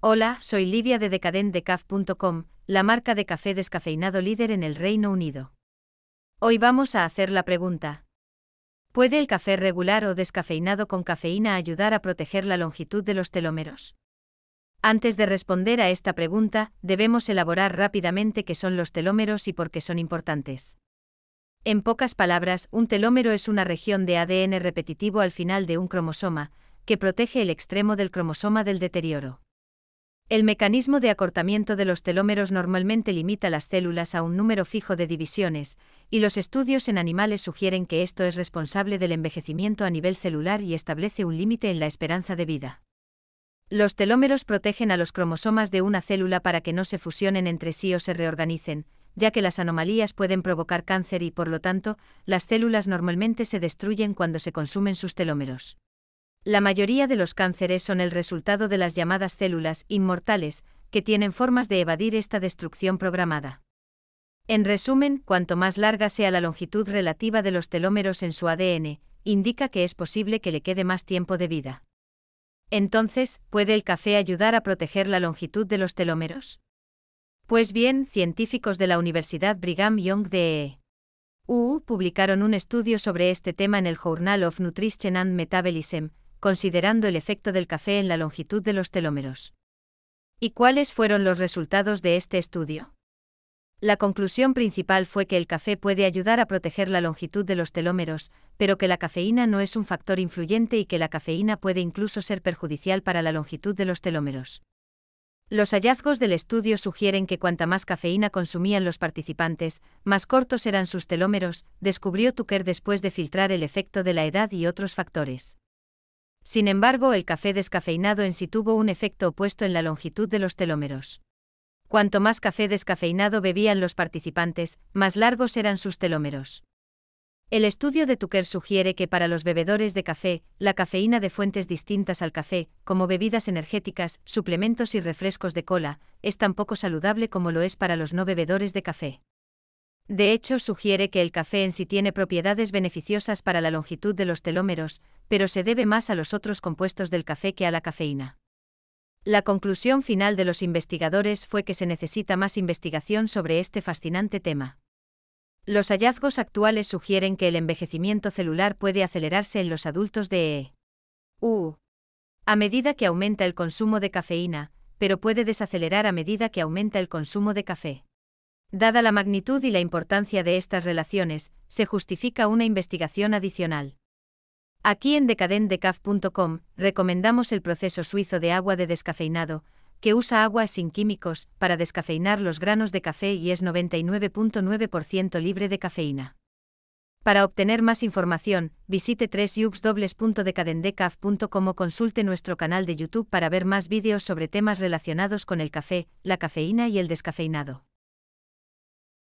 Hola, soy Livia de DecadentDecaf.com, la marca de café descafeinado líder en el Reino Unido. Hoy vamos a hacer la pregunta. ¿Puede el café regular o descafeinado con cafeína ayudar a proteger la longitud de los telómeros? Antes de responder a esta pregunta, debemos elaborar rápidamente qué son los telómeros y por qué son importantes. En pocas palabras, un telómero es una región de ADN repetitivo al final de un cromosoma, que protege el extremo del cromosoma del deterioro. El mecanismo de acortamiento de los telómeros normalmente limita las células a un número fijo de divisiones, y los estudios en animales sugieren que esto es responsable del envejecimiento a nivel celular y establece un límite en la esperanza de vida. Los telómeros protegen a los cromosomas de una célula para que no se fusionen entre sí o se reorganicen, ya que las anomalías pueden provocar cáncer y por lo tanto, las células normalmente se destruyen cuando se consumen sus telómeros. La mayoría de los cánceres son el resultado de las llamadas células inmortales, que tienen formas de evadir esta destrucción programada. En resumen, cuanto más larga sea la longitud relativa de los telómeros en su ADN, indica que es posible que le quede más tiempo de vida. Entonces, ¿puede el café ayudar a proteger la longitud de los telómeros? Pues bien, científicos de la Universidad Brigham Young de UU. publicaron un estudio sobre este tema en el Journal of Nutrition and Metabolism, considerando el efecto del café en la longitud de los telómeros. ¿Y cuáles fueron los resultados de este estudio? La conclusión principal fue que el café puede ayudar a proteger la longitud de los telómeros, pero que la cafeína no es un factor influyente y que la cafeína puede incluso ser perjudicial para la longitud de los telómeros. Los hallazgos del estudio sugieren que cuanta más cafeína consumían los participantes, más cortos eran sus telómeros, descubrió Tucker después de filtrar el efecto de la edad y otros factores. Sin embargo, el café descafeinado en sí tuvo un efecto opuesto en la longitud de los telómeros. Cuanto más café descafeinado bebían los participantes, más largos eran sus telómeros. El estudio de Tucker sugiere que para los bebedores de café, la cafeína de fuentes distintas al café, como bebidas energéticas, suplementos y refrescos de cola, es tan poco saludable como lo es para los no bebedores de café. De hecho, sugiere que el café en sí tiene propiedades beneficiosas para la longitud de los telómeros, pero se debe más a los otros compuestos del café que a la cafeína. La conclusión final de los investigadores fue que se necesita más investigación sobre este fascinante tema. Los hallazgos actuales sugieren que el envejecimiento celular puede acelerarse en los adultos de e. u. A medida que aumenta el consumo de cafeína, pero puede desacelerar a medida que aumenta el consumo de café. Dada la magnitud y la importancia de estas relaciones, se justifica una investigación adicional. Aquí en decadendecaf.com recomendamos el proceso suizo de agua de descafeinado, que usa agua sin químicos para descafeinar los granos de café y es 99.9% libre de cafeína. Para obtener más información, visite www.decadendecaf.com o consulte nuestro canal de YouTube para ver más vídeos sobre temas relacionados con el café, la cafeína y el descafeinado.